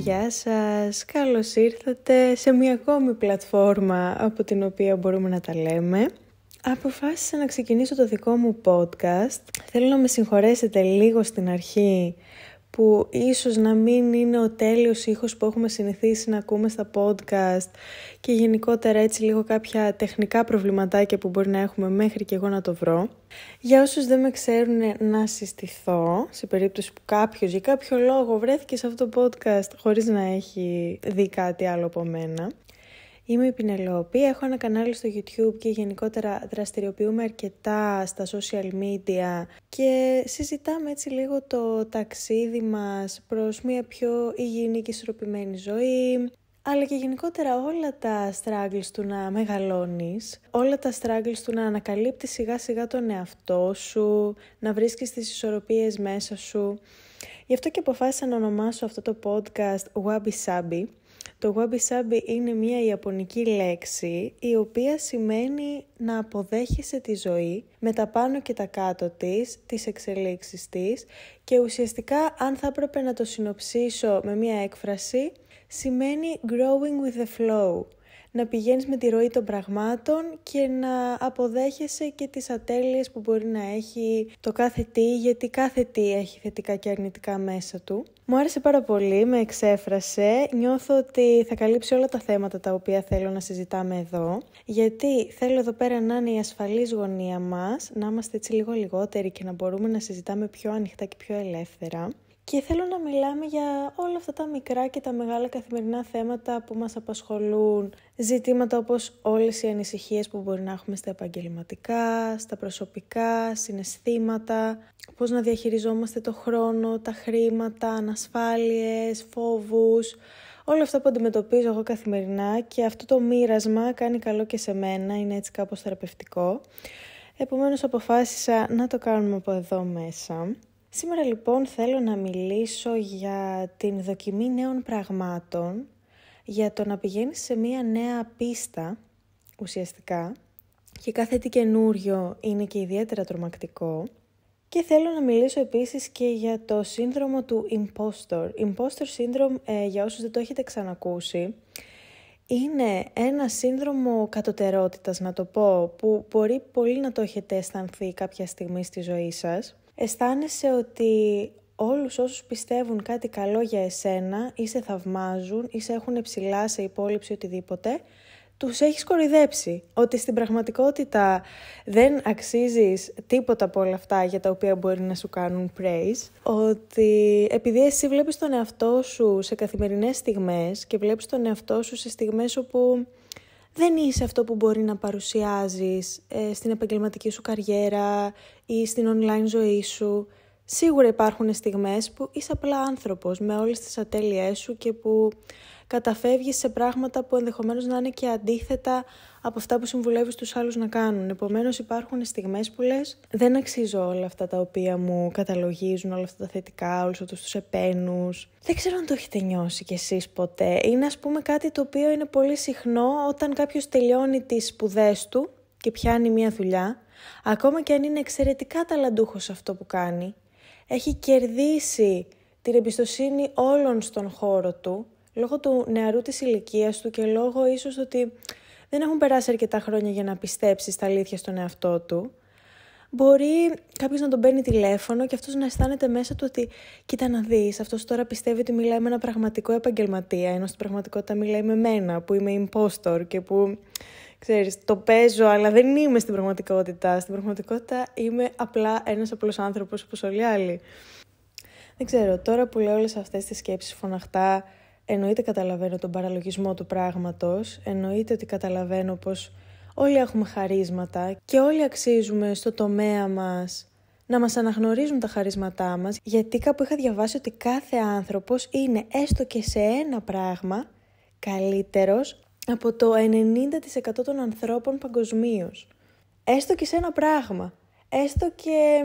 Γεια σας, καλώς ήρθατε σε μια ακόμη πλατφόρμα από την οποία μπορούμε να τα λέμε. Αποφάσισα να ξεκινήσω το δικό μου podcast. Θέλω να με συγχωρέσετε λίγο στην αρχή που ίσως να μην είναι ο τέλειος ήχος που έχουμε συνηθίσει να ακούμε στα podcast και γενικότερα έτσι λίγο κάποια τεχνικά προβληματάκια που μπορεί να έχουμε μέχρι και εγώ να το βρω. Για όσους δεν με ξέρουν ε, να συστηθώ, σε περίπτωση που κάποιος για κάποιο λόγο βρέθηκε σε αυτό το podcast χωρίς να έχει δει κάτι άλλο από μένα. Είμαι η Πινελόπη, έχω ένα κανάλι στο YouTube και γενικότερα δραστηριοποιούμε αρκετά στα social media και συζητάμε έτσι λίγο το ταξίδι μας προς μια πιο υγιεινή και ισορροπημένη ζωή, αλλά και γενικότερα όλα τα struggles του να μεγαλώνεις, όλα τα struggles του να ανακαλύπτεις σιγά σιγά τον εαυτό σου, να βρίσκεις τις ισορροπίες μέσα σου. Γι' αυτό και αποφάσισα να ονομάσω αυτό το podcast Wabi Sabi. Το Wabi Sabi είναι μια ιαπωνική λέξη η οποία σημαίνει να αποδέχεσαι τη ζωή με τα πάνω και τα κάτω της, τις εξελίξεις της και ουσιαστικά αν θα έπρεπε να το συνοψίσω με μια έκφραση σημαίνει growing with the flow, να πηγαίνεις με τη ροή των πραγμάτων και να αποδέχεσαι και τις ατέλειες που μπορεί να έχει το κάθε τι, γιατί κάθε τι έχει θετικά και αρνητικά μέσα του. Μου άρεσε πάρα πολύ, με εξέφρασε. Νιώθω ότι θα καλύψει όλα τα θέματα τα οποία θέλω να συζητάμε εδώ, γιατί θέλω εδώ πέρα να είναι η ασφαλής γωνία μας, να είμαστε έτσι λίγο λιγότεροι και να μπορούμε να συζητάμε πιο ανοιχτά και πιο ελεύθερα. Και θέλω να μιλάμε για όλα αυτά τα μικρά και τα μεγάλα καθημερινά θέματα που μας απασχολούν. Ζητήματα όπως όλες οι ανησυχίες που μπορεί να έχουμε στα επαγγελματικά, στα προσωπικά, συναισθήματα, πώς να διαχειριζόμαστε το χρόνο, τα χρήματα, ανασφάλειες, φόβους, Όλα αυτά που αντιμετωπίζω εγώ καθημερινά και αυτό το μοίρασμα κάνει καλό και σε μένα, είναι έτσι κάπως θεραπευτικό. Επομένως αποφάσισα να το κάνουμε από εδώ μέσα. Σήμερα λοιπόν θέλω να μιλήσω για την δοκιμή νέων πραγμάτων, για το να πηγαίνεις σε μία νέα πίστα ουσιαστικά και κάθε τι καινούριο είναι και ιδιαίτερα τρομακτικό. Και θέλω να μιλήσω επίσης και για το σύνδρομο του imposter. Imposter syndrome, ε, για όσους δεν το έχετε ξανακούσει, είναι ένα σύνδρομο κατωτερότητας, να το πω, που μπορεί πολύ να το έχετε αισθανθεί κάποια στιγμή στη ζωή σας. Αισθάνεσαι ότι όλους όσους πιστεύουν κάτι καλό για εσένα ή σε θαυμάζουν ή σε έχουν ψηλά σε υπόλοιψη οτιδήποτε, τους έχεις κορυδέψει. Ότι στην πραγματικότητα δεν αξίζεις τίποτα από όλα αυτά για τα οποία μπορεί να σου κάνουν praise. Ότι επειδή εσύ βλέπεις τον εαυτό σου σε καθημερινές στιγμές και βλέπεις τον εαυτό σου σε στιγμές όπου δεν είσαι αυτό που μπορεί να παρουσιάζεις ε, στην επαγγελματική σου καριέρα ή στην online ζωή σου. Σίγουρα υπάρχουν στιγμές που είσαι απλά άνθρωπος με όλες τις ατέλειές σου και που καταφεύγεις σε πράγματα που ενδεχομένως να είναι και αντίθετα από αυτά που συμβουλεύεις τους άλλους να κάνουν. Επομένως υπάρχουν στιγμές που λες δεν αξίζω όλα αυτά τα οποία μου καταλογίζουν, όλα αυτά τα θετικά, όλους αυτούς τους επένους. Δεν ξέρω αν το έχετε νιώσει κι εσείς ποτέ. Είναι ας πούμε κάτι το οποίο είναι πολύ συχνό όταν κάποιος τελειώνει τις σπουδές του και πιάνει μια δουλειά, ακόμα και αν είναι εξαιρετικά ταλαντούχος αυτό που κάνει, έχει κερδίσει την εμπιστοσύνη όλων στον χώρο του, λόγω του νεαρού της ηλικίας του και λόγω ίσως ότι δεν έχουν περάσει αρκετά χρόνια για να πιστέψεις τα αλήθεια στον εαυτό του, μπορεί κάποιος να τον παίρνει τηλέφωνο και αυτός να αισθάνεται μέσα του ότι, κοίτα να δεις αυτός τώρα πιστεύει ότι μιλάει με ένα πραγματικό επαγγελματία, ενώ στην πραγματικότητα μιλάει με μένα που είμαι impostor και που ξέρεις, το παίζω, αλλά δεν είμαι στην πραγματικότητα. Στην πραγματικότητα είμαι απλά ένας απλός άνθρωπος όπως όλοι οι άλλοι. Δεν ξέρω, τώρα που λέω όλες αυτές τις σκέψεις φωναχτά, εννοείται καταλαβαίνω τον παραλογισμό του πράγματος, εννοείται ότι καταλαβαίνω πως όλοι έχουμε χαρίσματα και όλοι αξίζουμε στο τομέα μας να μας αναγνωρίζουν τα χαρίσματά μας, γιατί κάπου είχα διαβάσει ότι κάθε άνθρωπος είναι έστω και σε ένα πράγμα καλύτερος από το 90% των ανθρώπων παγκοσμίως. Έστω και σε ένα πράγμα. Έστω και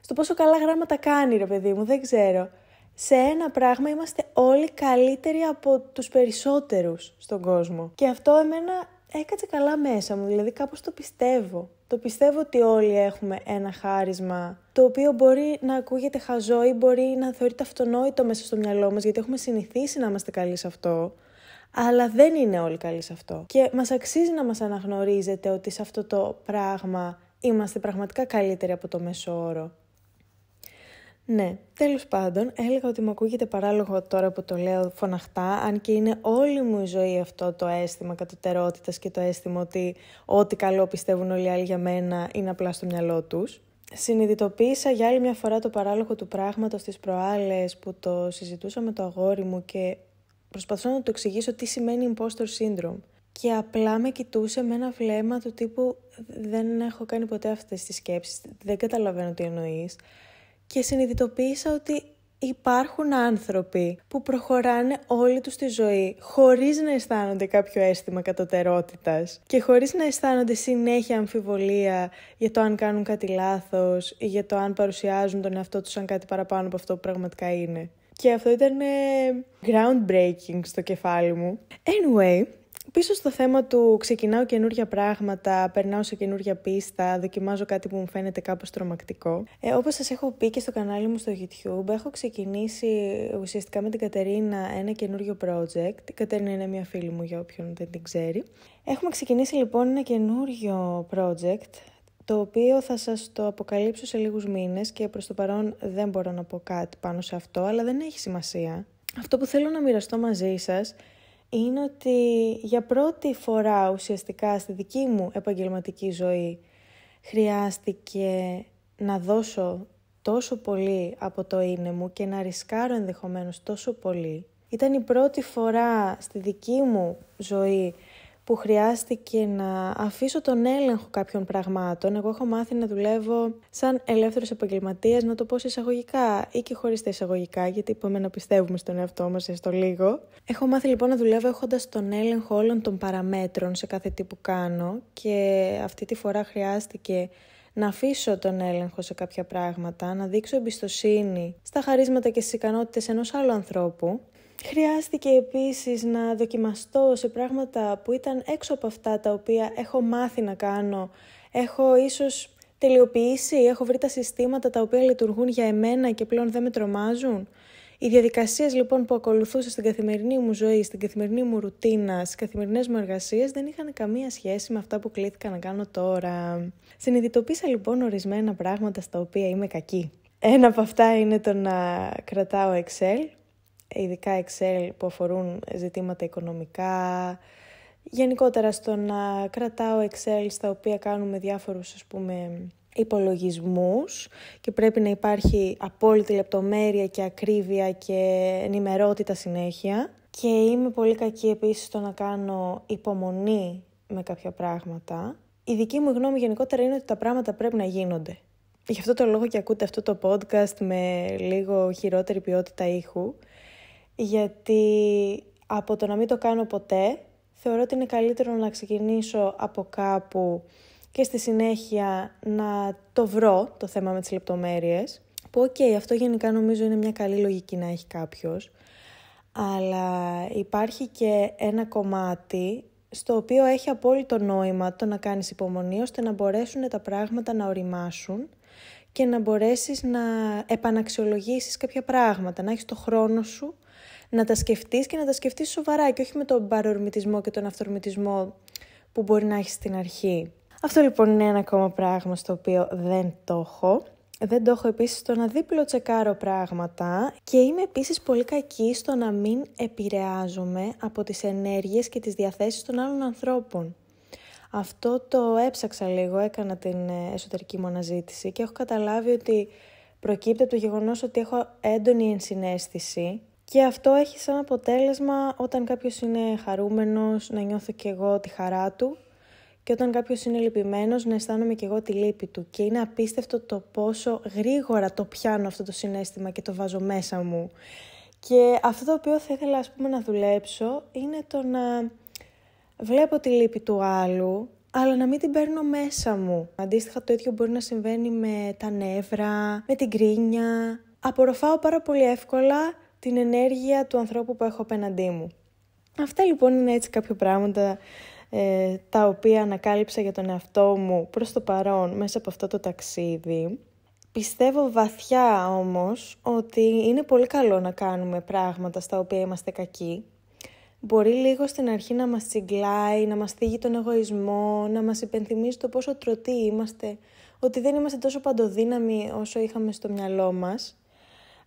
στο πόσο καλά γράμματα κάνει ρε παιδί μου, δεν ξέρω. Σε ένα πράγμα είμαστε όλοι καλύτεροι από τους περισσότερους στον κόσμο. Και αυτό εμένα έκατσε καλά μέσα μου, δηλαδή κάπως το πιστεύω. Το πιστεύω ότι όλοι έχουμε ένα χάρισμα το οποίο μπορεί να ακούγεται χαζό ή μπορεί να θεωρείται αυτονόητο μέσα στο μυαλό μας γιατί έχουμε συνηθίσει να είμαστε καλοί σε αυτό. Αλλά δεν είναι όλοι καλοί σε αυτό. Και μας αξίζει να μας αναγνωρίζετε ότι σε αυτό το πράγμα είμαστε πραγματικά καλύτεροι από το μέσο όρο. Ναι, τέλος πάντων, έλεγα ότι μου ακούγεται παράλογο τώρα που το λέω φωναχτά, αν και είναι όλη μου η ζωή αυτό το αίσθημα κατωτερότητας και το αίσθημα ότι ό,τι καλό πιστεύουν όλοι οι άλλοι για μένα είναι απλά στο μυαλό τους. Συνειδητοποίησα για άλλη μια φορά το παράλογο του πράγματος τις προάλλες που το συζητούσα με το αγόρι μου και Προσπαθώ να του εξηγήσω τι σημαίνει imposter syndrome. Και απλά με κοιτούσε με ένα βλέμμα του τύπου δεν έχω κάνει ποτέ αυτές τις σκέψεις, δεν καταλαβαίνω τι εννοείς. Και συνειδητοποίησα ότι υπάρχουν άνθρωποι που προχωράνε όλη τους τη ζωή χωρίς να αισθάνονται κάποιο αίσθημα κατωτερότητας και χωρίς να αισθάνονται συνέχεια αμφιβολία για το αν κάνουν κάτι λάθος ή για το αν παρουσιάζουν τον εαυτό τους σαν κάτι παραπάνω από αυτό που πραγματικά είναι και αυτό ήταν ε, groundbreaking στο κεφάλι μου. Anyway, πίσω στο θέμα του ξεκινάω καινούργια πράγματα, περνάω σε καινούργια πίστα, δοκιμάζω κάτι που μου φαίνεται κάπως τρομακτικό. Ε, όπως σας έχω πει και στο κανάλι μου στο YouTube, έχω ξεκινήσει ουσιαστικά με την Κατερίνα ένα καινούριο project. Η Κατερίνα είναι μια φίλη μου για όποιον δεν την ξέρει. Έχουμε ξεκινήσει λοιπόν ένα καινούριο project το οποίο θα σας το αποκαλύψω σε λίγους μήνες και προς το παρόν δεν μπορώ να πω κάτι πάνω σε αυτό, αλλά δεν έχει σημασία. Αυτό που θέλω να μοιραστώ μαζί σας είναι ότι για πρώτη φορά ουσιαστικά στη δική μου επαγγελματική ζωή χρειάστηκε να δώσω τόσο πολύ από το είναι μου και να ρισκάρω ενδεχομένως τόσο πολύ. Ήταν η πρώτη φορά στη δική μου ζωή που χρειάστηκε να αφήσω τον έλεγχο κάποιων πραγμάτων. Εγώ έχω μάθει να δουλεύω σαν ελεύθερος επαγγελματίας, να το πω σε εισαγωγικά ή και χωρίς τα εισαγωγικά, γιατί είπαμε να πιστεύουμε στον εαυτό μας στο λίγο. Έχω μάθει λοιπόν να δουλεύω έχοντας τον έλεγχο όλων των παραμέτρων σε κάθε τι που κάνω και αυτή τη φορά χρειάστηκε να αφήσω τον έλεγχο σε κάποια πράγματα, να δείξω εμπιστοσύνη στα χαρίσματα και στις ικανότητες ενός άλλου ανθρώπου Χρειάστηκε επίσης να δοκιμαστώ σε πράγματα που ήταν έξω από αυτά τα οποία έχω μάθει να κάνω. Έχω ίσως τελειοποιήσει, έχω βρει τα συστήματα τα οποία λειτουργούν για εμένα και πλέον δεν με τρομάζουν. Οι διαδικασίες λοιπόν που ακολουθούσα στην καθημερινή μου ζωή, στην καθημερινή μου ρουτίνα, στις καθημερινές μου εργασίες δεν είχαν καμία σχέση με αυτά που κλήθηκα να κάνω τώρα. Συνειδητοποίησα λοιπόν ορισμένα πράγματα στα οποία είμαι κακή. Ένα από αυτά είναι το να κρατάω Excel ειδικά Excel που αφορούν ζητήματα οικονομικά, γενικότερα στο να κρατάω Excel στα οποία κάνουμε διάφορους ας πούμε υπολογισμούς και πρέπει να υπάρχει απόλυτη λεπτομέρεια και ακρίβεια και ενημερότητα συνέχεια και είμαι πολύ κακή επίσης στο να κάνω υπομονή με κάποια πράγματα. Η δική μου γνώμη γενικότερα είναι ότι τα πράγματα πρέπει να γίνονται. Γι' αυτό το λόγο και ακούτε αυτό το podcast με λίγο χειρότερη ποιότητα ήχου, γιατί από το να μην το κάνω ποτέ, θεωρώ ότι είναι καλύτερο να ξεκινήσω από κάπου και στη συνέχεια να το βρω το θέμα με τις λεπτομέρειες. Που οκ, okay, αυτό γενικά νομίζω είναι μια καλή λογική να έχει κάποιος, αλλά υπάρχει και ένα κομμάτι στο οποίο έχει απόλυτο νόημα το να κάνεις υπομονή ώστε να μπορέσουν τα πράγματα να οριμάσουν και να μπορέσεις να επαναξιολογήσεις κάποια πράγματα, να έχεις το χρόνο σου να τα σκεφτείς και να τα σκεφτείς σοβαρά και όχι με τον παρορμητισμό και τον αυτορμητισμό που μπορεί να έχεις στην αρχή. Αυτό λοιπόν είναι ένα ακόμα πράγμα στο οποίο δεν το έχω. Δεν το έχω επίσης στο να δίπλο τσεκάρω πράγματα και είμαι επίσης πολύ κακή στο να μην επηρεάζομαι από τις ενέργειες και τις διαθέσεις των άλλων ανθρώπων. Αυτό το έψαξα λίγο, έκανα την ε, εσωτερική μου αναζήτηση και έχω καταλάβει ότι προκύπτει από το γεγονός ότι έχω έντονη ενσυναίσθηση και αυτό έχει σαν αποτέλεσμα όταν κάποιος είναι χαρούμενος να νιώθω κι εγώ τη χαρά του και όταν κάποιος είναι λυπημένος να αισθάνομαι κι εγώ τη λύπη του. Και είναι απίστευτο το πόσο γρήγορα το πιάνω αυτό το συνέστημα και το βάζω μέσα μου. Και αυτό το οποίο θα ήθελα ας πούμε να δουλέψω είναι το να βλέπω τη λύπη του άλλου αλλά να μην την παίρνω μέσα μου. Αντίστοιχα το ίδιο μπορεί να συμβαίνει με τα νεύρα, με την κρίνια. Απορροφάω πάρα πολύ εύκολα την ενέργεια του ανθρώπου που έχω απέναντί μου. Αυτά λοιπόν είναι έτσι κάποια πράγματα ε, τα οποία ανακάλυψα για τον εαυτό μου προς το παρόν μέσα από αυτό το ταξίδι. Πιστεύω βαθιά όμως ότι είναι πολύ καλό να κάνουμε πράγματα στα οποία είμαστε κακοί. Μπορεί λίγο στην αρχή να μας τσιγκλάει, να μας θίγει τον εγωισμό, να μας υπενθυμίζει το πόσο τρωτοί είμαστε, ότι δεν είμαστε τόσο παντοδύναμοι όσο είχαμε στο μυαλό μας.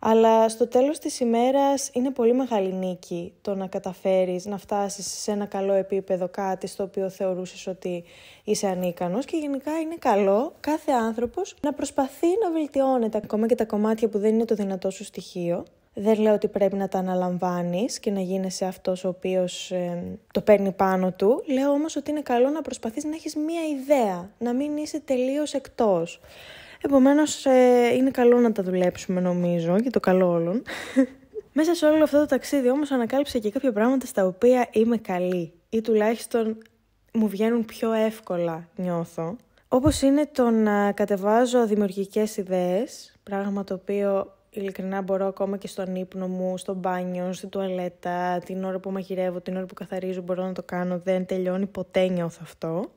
Αλλά στο τέλος της ημέρας είναι πολύ μεγάλη νίκη το να καταφέρεις να φτάσεις σε ένα καλό επίπεδο κάτι στο οποίο θεωρούσες ότι είσαι ανίκανος και γενικά είναι καλό κάθε άνθρωπος να προσπαθεί να βελτιώνεται ακόμα και τα κομμάτια που δεν είναι το δυνατό σου στοιχείο. Δεν λέω ότι πρέπει να τα αναλαμβάνεις και να γίνεσαι αυτός ο οποίος ε, το παίρνει πάνω του. Λέω όμως ότι είναι καλό να προσπαθείς να έχεις μία ιδέα, να μην είσαι τελείως εκτός. Επομένως ε, είναι καλό να τα δουλέψουμε νομίζω για το καλό όλων. Μέσα σε όλο αυτό το ταξίδι όμως ανακάλυψα και κάποια πράγματα στα οποία είμαι καλή ή τουλάχιστον μου βγαίνουν πιο εύκολα νιώθω. Όπως είναι το να κατεβάζω δημιουργικές ιδέες, πράγμα το οποίο ειλικρινά μπορώ ακόμα και στον ύπνο μου, στο μπάνιο, στη τουαλέτα, την ώρα που μαγειρεύω, την ώρα που καθαρίζω μπορώ να το κάνω, δεν τελειώνει ποτέ νιώθω αυτό.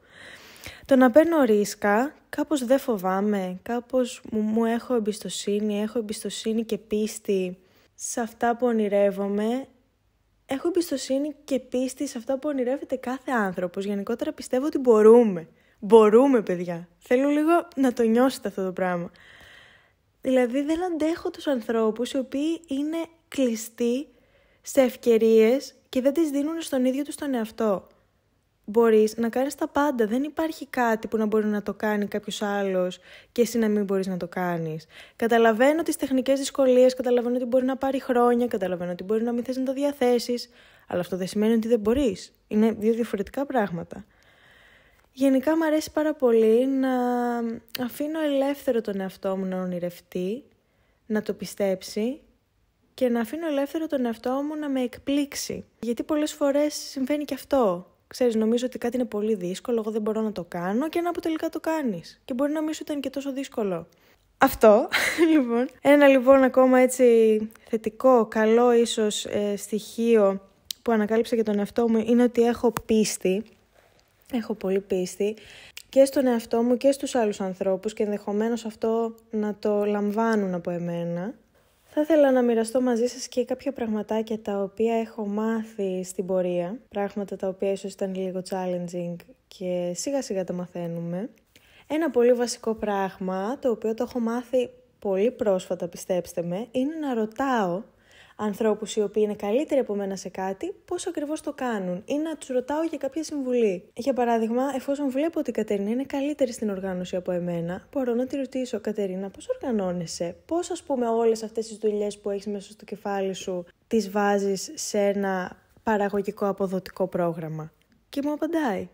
Το να παίρνω ρίσκα, κάπως δεν φοβάμαι, κάπως μου, έχω εμπιστοσύνη, έχω εμπιστοσύνη και πίστη σε αυτά που ονειρεύομαι. Έχω εμπιστοσύνη και πίστη σε αυτά που ονειρεύεται κάθε άνθρωπος. Γενικότερα πιστεύω ότι μπορούμε. Μπορούμε, παιδιά. Θέλω λίγο να το νιώσετε αυτό το πράγμα. Δηλαδή δεν αντέχω τους ανθρώπους οι οποίοι είναι κλειστοί σε ευκαιρίες και δεν τις δίνουν στον ίδιο τους τον εαυτό. Μπορείς να κάνεις τα πάντα. Δεν υπάρχει κάτι που να μπορεί να το κάνει κάποιος άλλος και εσύ να μην μπορείς να το κάνεις. Καταλαβαίνω τις τεχνικές δυσκολίες, καταλαβαίνω ότι μπορεί να πάρει χρόνια, καταλαβαίνω ότι μπορεί να μην θες να το διαθέσεις, αλλά αυτό δεν σημαίνει ότι δεν μπορείς. Είναι δύο διαφορετικά πράγματα. Γενικά μου αρέσει πάρα πολύ να αφήνω ελεύθερο τον εαυτό μου να ονειρευτεί, να το πιστέψει και να αφήνω ελεύθερο τον εαυτό μου να με εκπλήξει. Γιατί πολλές φορές συμβαίνει και αυτό ξέρεις, νομίζω ότι κάτι είναι πολύ δύσκολο, εγώ δεν μπορώ να το κάνω και να που τελικά το κάνεις. Και μπορεί να μην σου ήταν και τόσο δύσκολο. Αυτό, λοιπόν. Ένα λοιπόν ακόμα έτσι θετικό, καλό ίσως ε, στοιχείο που ανακάλυψα για τον εαυτό μου είναι ότι έχω πίστη. Έχω πολύ πίστη και στον εαυτό μου και στους άλλους ανθρώπους και ενδεχομένως αυτό να το λαμβάνουν από εμένα. Θα ήθελα να μοιραστώ μαζί σας και κάποια πραγματάκια τα οποία έχω μάθει στην πορεία. Πράγματα τα οποία ίσως ήταν λίγο challenging και σιγά σιγά τα μαθαίνουμε. Ένα πολύ βασικό πράγμα, το οποίο το έχω μάθει πολύ πρόσφατα πιστέψτε με, είναι να ρωτάω ανθρώπους οι οποίοι είναι καλύτεροι από μένα σε κάτι, πώς ακριβώς το κάνουν ή να τους ρωτάω για κάποια συμβουλή. Για παράδειγμα, εφόσον βλέπω ότι η Κατερίνα είναι καλύτερη στην οργάνωση από εμένα, μπορώ να τη ρωτήσω, Κατερίνα, πώς οργανώνεσαι, πώς ας πούμε όλες αυτές τις δουλειές που έχεις μέσα στο κεφάλι σου, τις βάζεις σε ένα παραγωγικό αποδοτικό πρόγραμμα. Και μου απαντάει.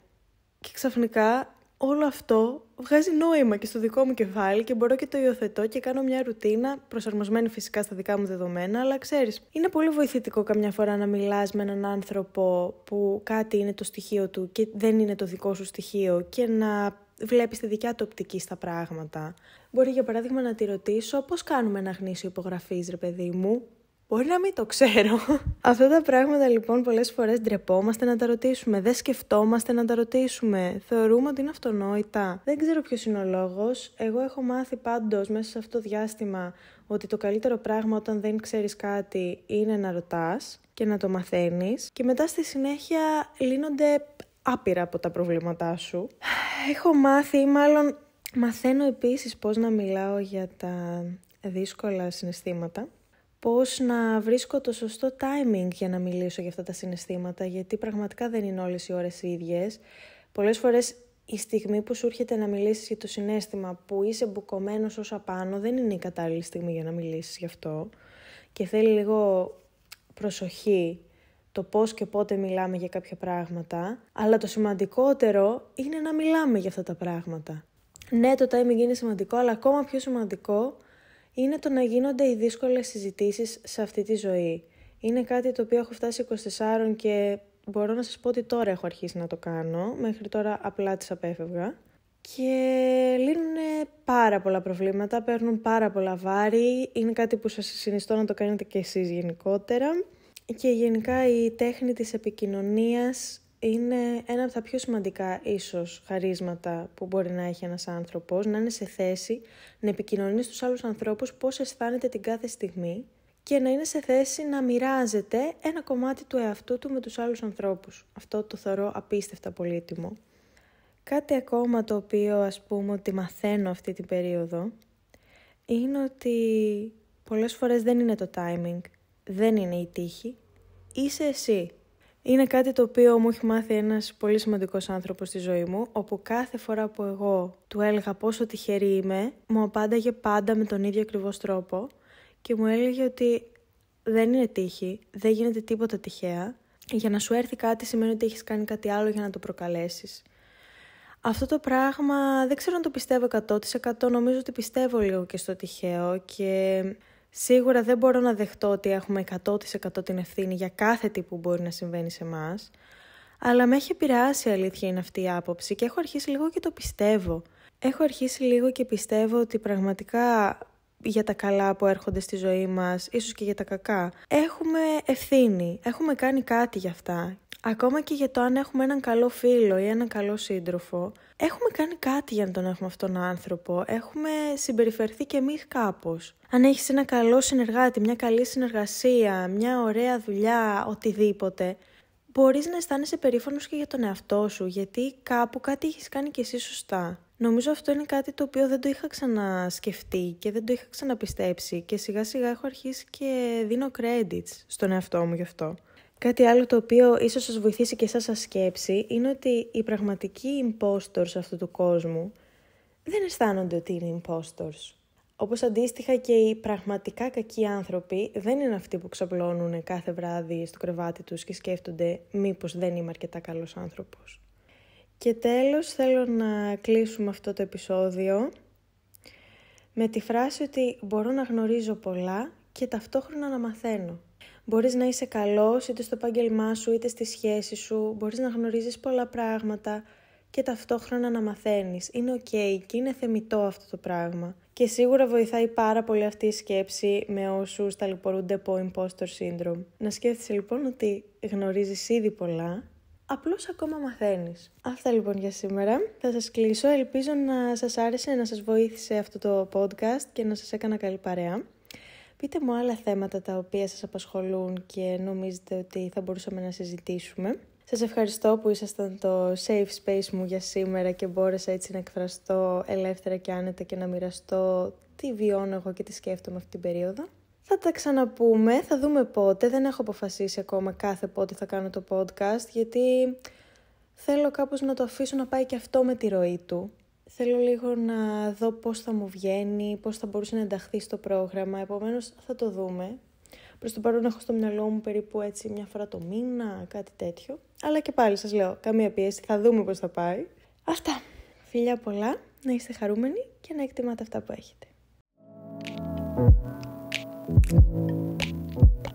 Και ξαφνικά όλο αυτό βγάζει νόημα και στο δικό μου κεφάλι και μπορώ και το υιοθετώ και κάνω μια ρουτίνα προσαρμοσμένη φυσικά στα δικά μου δεδομένα, αλλά ξέρεις, είναι πολύ βοηθητικό καμιά φορά να μιλάς με έναν άνθρωπο που κάτι είναι το στοιχείο του και δεν είναι το δικό σου στοιχείο και να βλέπεις τη δικιά του οπτική στα πράγματα. Μπορεί για παράδειγμα να τη ρωτήσω πώς κάνουμε ένα γνήσιο υπογραφής ρε παιδί μου Μπορεί να μην το ξέρω. Αυτά τα πράγματα λοιπόν πολλές φορές ντρεπόμαστε να τα ρωτήσουμε. Δεν σκεφτόμαστε να τα ρωτήσουμε. Θεωρούμε ότι είναι αυτονόητα. Δεν ξέρω ποιος είναι ο λόγος. Εγώ έχω μάθει πάντως μέσα σε αυτό το διάστημα ότι το καλύτερο πράγμα όταν δεν ξέρεις κάτι είναι να ρωτάς και να το μαθαίνεις. Και μετά στη συνέχεια λύνονται άπειρα από τα προβλήματά σου. Έχω μάθει, μάλλον μαθαίνω επίσης πώς να μιλάω για τα δύσκολα συναισθήματα πώς να βρίσκω το σωστό timing για να μιλήσω για αυτά τα συναισθήματα, γιατί πραγματικά δεν είναι όλες οι ώρες οι ίδιες. Πολλές φορές η στιγμή που σου έρχεται να μιλήσεις για το συνέστημα που είσαι μπουκωμένος ως απάνω δεν είναι η κατάλληλη στιγμή για να μιλήσεις γι' αυτό και θέλει λίγο προσοχή το πώς και πότε μιλάμε για κάποια πράγματα, αλλά το σημαντικότερο είναι να μιλάμε για αυτά τα πράγματα. Ναι, το timing είναι σημαντικό, αλλά ακόμα πιο σημαντικό είναι το να γίνονται οι δύσκολες συζητήσεις σε αυτή τη ζωή. Είναι κάτι το οποίο έχω φτάσει 24 και μπορώ να σας πω ότι τώρα έχω αρχίσει να το κάνω, μέχρι τώρα απλά τις απέφευγα. Και λύνουν πάρα πολλά προβλήματα, παίρνουν πάρα πολλά βάρη, είναι κάτι που σας συνιστώ να το κάνετε και εσείς γενικότερα. Και γενικά η τέχνη της επικοινωνίας είναι ένα από τα πιο σημαντικά ίσως χαρίσματα που μπορεί να έχει ένας άνθρωπος, να είναι σε θέση να επικοινωνεί στους άλλους ανθρώπους πώς αισθάνεται την κάθε στιγμή και να είναι σε θέση να μοιράζεται ένα κομμάτι του εαυτού του με τους άλλους ανθρώπους. Αυτό το θεωρώ απίστευτα πολύτιμο. Κάτι ακόμα το οποίο ας πούμε ότι μαθαίνω αυτή την περίοδο είναι ότι πολλές φορές δεν είναι το timing, δεν είναι η τύχη, είσαι εσύ είναι κάτι το οποίο μου έχει μάθει ένας πολύ σημαντικός άνθρωπος στη ζωή μου, όπου κάθε φορά που εγώ του έλεγα πόσο τυχερή είμαι, μου απάνταγε πάντα με τον ίδιο ακριβώς τρόπο και μου έλεγε ότι δεν είναι τύχη, δεν γίνεται τίποτα τυχαία. Για να σου έρθει κάτι σημαίνει ότι έχεις κάνει κάτι άλλο για να το προκαλέσεις. Αυτό το πράγμα δεν ξέρω αν το πιστεύω 100%, νομίζω ότι πιστεύω λίγο και στο τυχαίο και Σίγουρα δεν μπορώ να δεχτώ ότι έχουμε 100% την ευθύνη για κάθε τι που μπορεί να συμβαίνει σε εμάς, αλλά με έχει επηρεάσει αλήθεια είναι αυτή η άποψη και έχω αρχίσει λίγο και το πιστεύω. Έχω αρχίσει λίγο και πιστεύω ότι πραγματικά για τα καλά που έρχονται στη ζωή μας, ίσως και για τα κακά. Έχουμε ευθύνη, έχουμε κάνει κάτι για αυτά. Ακόμα και για το αν έχουμε έναν καλό φίλο ή έναν καλό σύντροφο, έχουμε κάνει κάτι για να τον έχουμε αυτόν τον άνθρωπο. Έχουμε συμπεριφερθεί και εμείς κάπως. Αν έχεις ένα καλό συνεργάτη, μια καλή συνεργασία, μια ωραία δουλειά, οτιδήποτε, μπορείς να αισθάνεσαι περήφανος και για τον εαυτό σου, γιατί κάπου κάτι έχεις κάνει κι εσύ σωστά. Νομίζω αυτό είναι κάτι το οποίο δεν το είχα ξανασκεφτεί και δεν το είχα ξαναπιστέψει και σιγά σιγά έχω αρχίσει και δίνω credits στον εαυτό μου γι' αυτό. Κάτι άλλο το οποίο ίσως σας βοηθήσει και εσάς σας σκέψη είναι ότι οι πραγματικοί impostors αυτού του κόσμου δεν αισθάνονται ότι είναι impostors. Όπως αντίστοιχα και οι πραγματικά κακοί άνθρωποι δεν είναι αυτοί που ξαπλώνουν κάθε βράδυ στο κρεβάτι τους και σκέφτονται μήπως δεν είμαι αρκετά καλός άνθρωπος. Και τέλος θέλω να κλείσουμε αυτό το επεισόδιο με τη φράση ότι μπορώ να γνωρίζω πολλά και ταυτόχρονα να μαθαίνω. Μπορείς να είσαι καλός είτε στο επάγγελμά σου είτε στη σχέση σου, μπορείς να γνωρίζεις πολλά πράγματα και ταυτόχρονα να μαθαίνεις. Είναι ok και είναι θεμητό αυτό το πράγμα. Και σίγουρα βοηθάει πάρα πολύ αυτή η σκέψη με όσους ταλαιπωρούνται από imposter syndrome. Να σκέφτεσαι λοιπόν ότι γνωρίζεις ήδη πολλά απλώς ακόμα μαθαίνεις. Αυτά λοιπόν για σήμερα. Θα σας κλείσω. Ελπίζω να σας άρεσε, να σας βοήθησε αυτό το podcast και να σας έκανα καλή παρέα. Πείτε μου άλλα θέματα τα οποία σας απασχολούν και νομίζετε ότι θα μπορούσαμε να συζητήσουμε. Σας ευχαριστώ που ήσασταν το safe space μου για σήμερα και μπόρεσα έτσι να εκφραστώ ελεύθερα και άνετα και να μοιραστώ τι βιώνω εγώ και τι σκέφτομαι αυτή την περίοδο. Θα τα ξαναπούμε, θα δούμε πότε. Δεν έχω αποφασίσει ακόμα κάθε πότε θα κάνω το podcast, γιατί θέλω κάπως να το αφήσω να πάει και αυτό με τη ροή του. Θέλω λίγο να δω πώς θα μου βγαίνει, πώς θα μπορούσε να ενταχθεί στο πρόγραμμα, επομένως θα το δούμε. Προς το παρόν έχω στο μυαλό μου περίπου έτσι μια φορά το μήνα, κάτι τέτοιο. Αλλά και πάλι σας λέω, καμία πίεση, θα δούμε πώς θα πάει. Αυτά. Φιλιά πολλά, να είστε χαρούμενοι και να εκτιμάτε αυτά που έχετε. あっ